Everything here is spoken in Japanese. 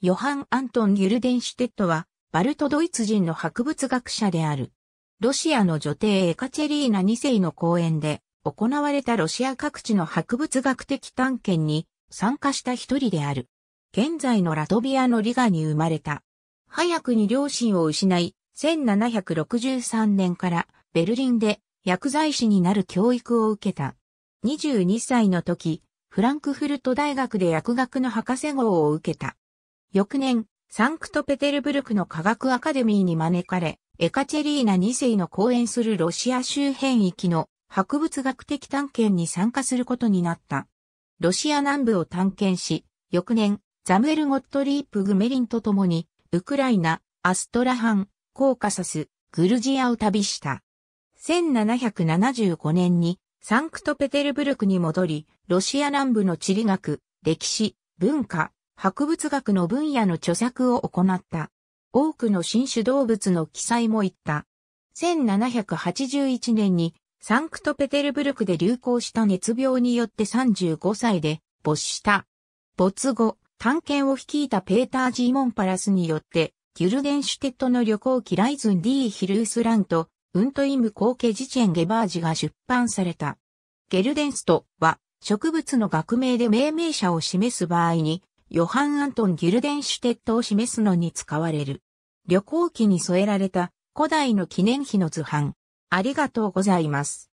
ヨハン・アントン・ギュルデンシュテットは、バルトドイツ人の博物学者である。ロシアの女帝エカチェリーナ2世の講演で、行われたロシア各地の博物学的探検に参加した一人である。現在のラトビアのリガに生まれた。早くに両親を失い、1763年からベルリンで薬剤師になる教育を受けた。22歳の時、フランクフルト大学で薬学の博士号を受けた。翌年、サンクトペテルブルクの科学アカデミーに招かれ、エカチェリーナ2世の講演するロシア周辺域の博物学的探検に参加することになった。ロシア南部を探検し、翌年、ザムエル・ゴットリープ・グメリンと共に、ウクライナ、アストラハン、コーカサス、グルジアを旅した。1775年にサンクトペテルブルクに戻り、ロシア南部の地理学、歴史、文化、博物学の分野の著作を行った。多くの新種動物の記載も言った。1781年にサンクトペテルブルクで流行した熱病によって35歳で没した。没後、探検を率いたペーター・ジーモン・パラスによって、ギュルデンシュテットの旅行記ライズン・ディー・ヒルースラント、ウントイム・コーケ・ジチェン・ゲバージが出版された。ゲルデンストは植物の学名で命名者を示す場合にヨハン・アントン・ギルデンシュテットを示すのに使われる。旅行記に添えられた古代の記念碑の図版。ありがとうございます。